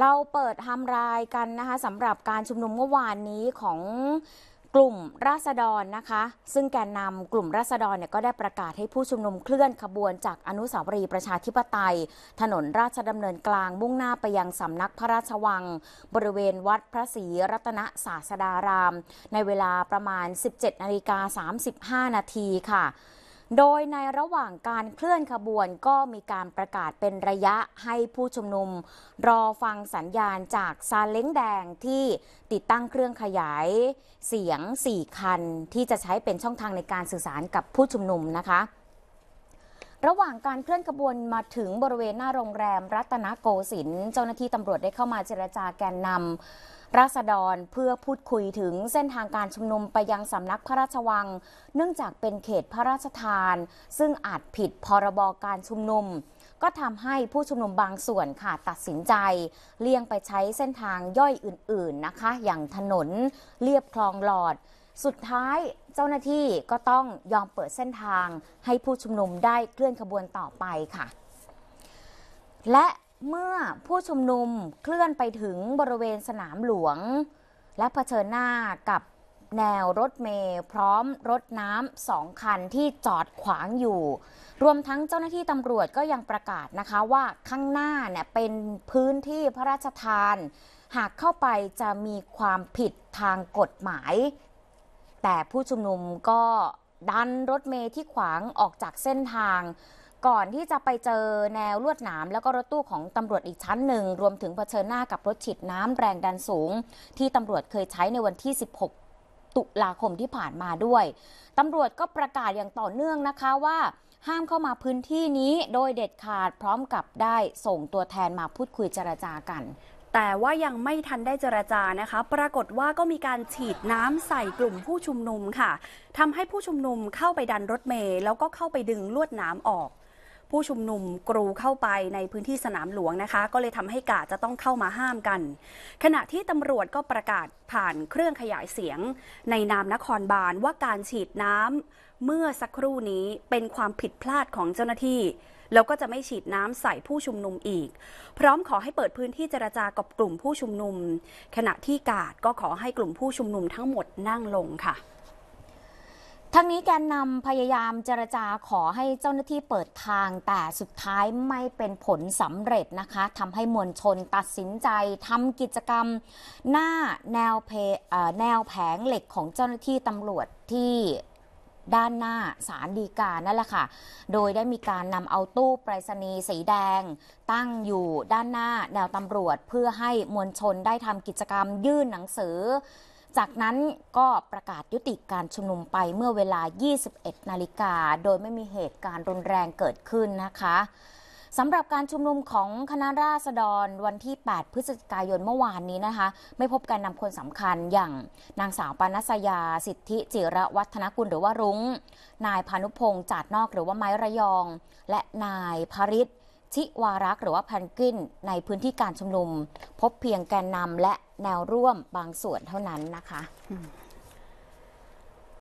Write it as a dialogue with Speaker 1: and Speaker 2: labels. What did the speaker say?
Speaker 1: เราเปิดทำรายกันนะคะสำหรับการชุมนุมเมื่อวานนี้ของกลุ่มราษฎรนะคะ ซึ่งแกนนำกลุ่มราษฎรเนี่ยก็ได้ประกาศให้ผู้ชุมนุมเคลื่อนขบวนจากอนุสาวรีย์ประชาธิปไตย ถนนราชดำเนินกลางมุ่งหน้าไปยังสำนักพระราชวังบริเวณวัดพระศรีรัตนศาสดาราม ในเวลาประมาณ 17นาฬิกา35 นาทีค่ะโดยในระหว่างการเคลื่อนขบวนก็มีการประกาศเป็นระยะให้ผู้ชุมนุม รอฟังสัญญาณจากซาเล้งแดงที่ติดตั้งเครื่องขยาย เสียง 4 คันที่จะใช้เป็นช่องทางในการสื่อสารกับผู้ชุมนุมนะคะ ระหว่างการเคลื่อนขบวนมาถึงบริเวณหน้าโรงแรมรัตนโกสินทร์เจ้าหน้าที่ตำรวจได้เข้ามาเจรจาแกนนำราษฎรเพื่อพูดคุยถึงเส้นทางการชุมนุมไปยังสำนักพระราชวัง เนื่องจากเป็นเขตพระราชทาน ซึ่งอาจผิดพรบการชุมนุม ก็ทำให้ผู้ชุมนุมบางส่วนค่ะตัดสินใจเลี่ยงไปใช้เส้นทางย่อยอื่นๆนะคะ อย่างถนนเรียบคลองหลอด สุดท้ายเจ้าหน้าที่ก็ต้องยอมเปิดเส้นทางให้ผู้ชุมนุมได้เคลื่อนขบวนต่อไปค่ะ และเมื่อผู้ชุมนุมเคลื่อนไปถึงบริเวณสนามหลวง และะเผชิญหน้ากับแนวรถเมย์พร้อมรถน้ำสองคันที่จอดขวางอยู่ รวมทั้งเจ้าหน้าที่ตำรวจก็ยังประกาศนะคะว่าข้างหน้าเนี่ยเป็นพื้นที่พระราชทาน หากเข้าไปจะมีความผิดทางกฎหมาย แต่ผู้ชุมนุมก็ดันรถเมย์ที่ขวางออกจากเส้นทางก่อนที่จะไปเจอแนวลวดหนามแล้วก็รถตู้ของตำรวจอีกชั้นหนึ่ง รวมถึงเผชิญหน้ากับรถฉีดน้ำแรงดันสูง ที่ตำรวจเคยใช้ในวันที่ 16 ตุลาคมที่ผ่านมาด้วยตำรวจก็ประกาศอย่างต่อเนื่องนะคะว่า ห้า
Speaker 2: มเข้ามาพื้นที่นี้โดยเด็ดขาดพร้อมกับได้ส่งตัวแทนมาพูดคุยเจรจากัน แต่ว่ายังไม่ทันได้เจรจานะคะ ปรากฏว่าก็มีการฉีดน้ำใส่กลุ่มผู้ชุมนุมค่ะ ทำให้ผู้ชุมนุมเข้าไปดันรถเมล์แล้วก็เข้าไปดึงลวดน้ำออกผู้ชุมนุมกรูเข้าไปในพื้นที่สนามหลวงนะคะ ก็เลยทำให้กาดจะต้องเข้ามาห้ามกัน ขณะที่ตำรวจก็ประกาศผ่านเครื่องขยายเสียง ในนามนครบาลว่าการฉีดน้ำเมื่อสักครู่นี้เป็นความผิดพลาดของเจ้าหน้าที่แล้วก็จะไม่ฉีดน้ำใส่ผู้ชุมนุมอีก พร้อมขอให้เปิดพื้นที่เจรจากับกลุ่มผู้ชุมนุม ขณะที่กาดก็ขอให้กลุ่มผู้ชุมนุมทั้งหมดนั่งลงค่ะ
Speaker 1: ทั้งนี้แกนนำพยายามเจรจาขอให้เจ้าหน้าที่เปิดทางแต่สุดท้ายไม่เป็นผลสำเร็จนะคะทำให้มวลชนตัดสินใจทำกิจกรรมหน้าแนวเพแนวแผงเหล็กของเจ้าหน้าที่ตำรวจที่ด้านหน้าสารดีกานั่นแหละค่ะ โดยได้มีการนำเอาตู้ไปรษณีย์สีแดงตั้งอยู่ด้านหน้าแนวตำรวจเพื่อให้มวลชนได้ทำกิจกรรมยื่นหนังสือจากนั้นก็ประกาศยุติการชุมนุมไปเมื่อเวลา 21นาฬิกาโดยไม่มีเหตุการณ์รุนแรงเกิดขึ้นนะคะสำหรับการชุมนุมของคณะราษฎรวันที่ 8 พฤศจิกายนเมื่อวานนี้นะคะ ไม่พบการนำคนสำคัญอย่างนางสาวปานัสยาสิทธิ จิรวัฒนกุลหรือว่ารุง้ง นายพานุพงศ์จาดนอกหรือว่าไม้ระยอง และนายพริษชิวารักหรือว่าแพนกินในพื้นที่การชุมนุมพบเพียงแกนนำและแนวร่วมบางส่วนเท่านั้นนะคะ